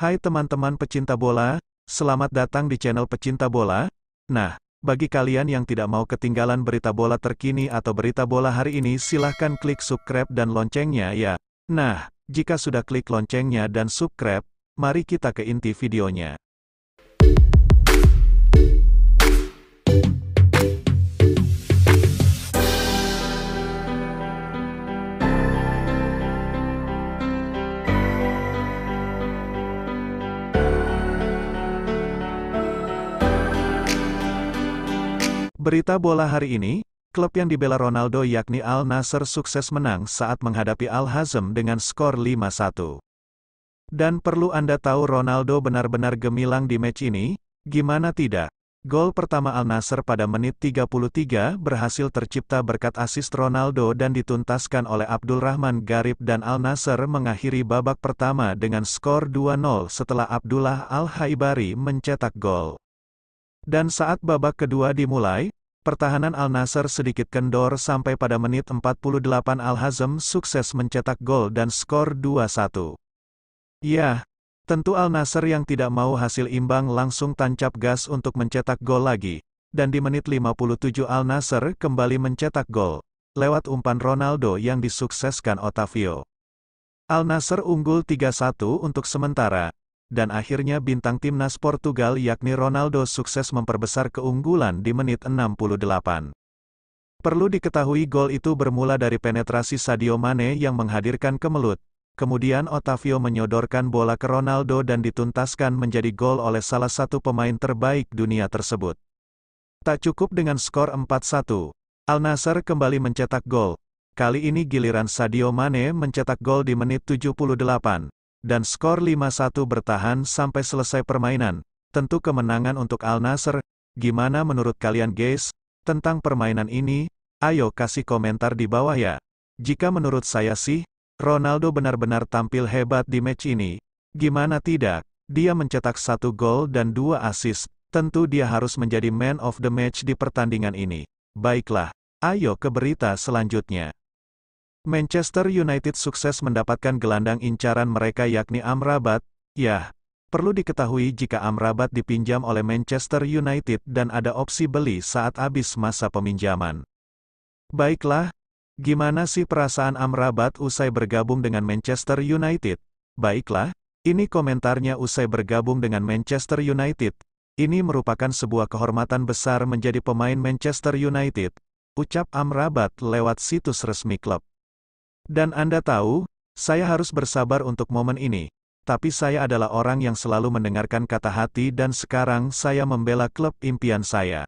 Hai teman-teman pecinta bola, selamat datang di channel pecinta bola. Nah, bagi kalian yang tidak mau ketinggalan berita bola terkini atau berita bola hari ini silahkan klik subscribe dan loncengnya ya. Nah, jika sudah klik loncengnya dan subscribe, mari kita ke inti videonya. Berita bola hari ini, klub yang dibela Ronaldo yakni Al Nasser sukses menang saat menghadapi Al Hazm dengan skor 5-1. Dan perlu Anda tahu Ronaldo benar-benar gemilang di match ini, gimana tidak? Gol pertama Al Nasser pada menit 33 berhasil tercipta berkat assist Ronaldo dan dituntaskan oleh Abdul Rahman Garib dan Al Nasser mengakhiri babak pertama dengan skor 2-0 setelah Abdullah Al Haibari mencetak gol. Dan saat babak kedua dimulai, pertahanan Al Nasser sedikit kendor sampai pada menit 48 Al Hazm sukses mencetak gol dan skor 2-1. Ya, tentu Al Nasser yang tidak mau hasil imbang langsung tancap gas untuk mencetak gol lagi, dan di menit 57 Al Nasser kembali mencetak gol, lewat umpan Ronaldo yang disukseskan Otavio. Al Nasser unggul 3-1 untuk sementara, dan akhirnya bintang timnas Portugal yakni Ronaldo sukses memperbesar keunggulan di menit 68. Perlu diketahui gol itu bermula dari penetrasi Sadio Mane yang menghadirkan kemelut, kemudian Otavio menyodorkan bola ke Ronaldo dan dituntaskan menjadi gol oleh salah satu pemain terbaik dunia tersebut. Tak cukup dengan skor 4-1, Al Nassr kembali mencetak gol. Kali ini giliran Sadio Mane mencetak gol di menit 78 dan skor 5-1 bertahan sampai selesai permainan. Tentu kemenangan untuk Al Nasser. Gimana menurut kalian guys tentang permainan ini? Ayo kasih komentar di bawah ya. Jika menurut saya sih, Ronaldo benar-benar tampil hebat di match ini. Gimana tidak? Dia mencetak satu gol dan dua assist. Tentu dia harus menjadi man of the match di pertandingan ini. Baiklah, ayo ke berita selanjutnya. Manchester United sukses mendapatkan gelandang incaran mereka yakni Amrabat, Ya, Perlu diketahui jika Amrabat dipinjam oleh Manchester United dan ada opsi beli saat habis masa peminjaman. Baiklah, gimana sih perasaan Amrabat usai bergabung dengan Manchester United? Baiklah, ini komentarnya usai bergabung dengan Manchester United. Ini merupakan sebuah kehormatan besar menjadi pemain Manchester United, ucap Amrabat lewat situs resmi klub. Dan Anda tahu, saya harus bersabar untuk momen ini. Tapi saya adalah orang yang selalu mendengarkan kata hati dan sekarang saya membela klub impian saya.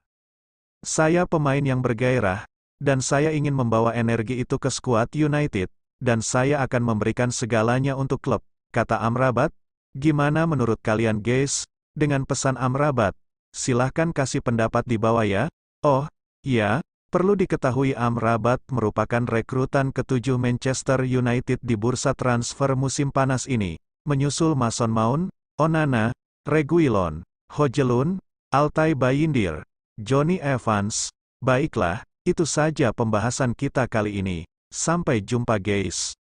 Saya pemain yang bergairah, dan saya ingin membawa energi itu ke skuad United, dan saya akan memberikan segalanya untuk klub, kata Amrabat. Gimana menurut kalian guys, dengan pesan Amrabat? Silahkan kasih pendapat di bawah ya. Oh, ya, Perlu diketahui Amrabat merupakan rekrutan ketujuh Manchester United di bursa transfer musim panas ini, menyusul Mason Mount, Onana, Reguilon, Hojelun, Altai Bayindir, Johnny Evans. Baiklah, itu saja pembahasan kita kali ini. Sampai jumpa guys.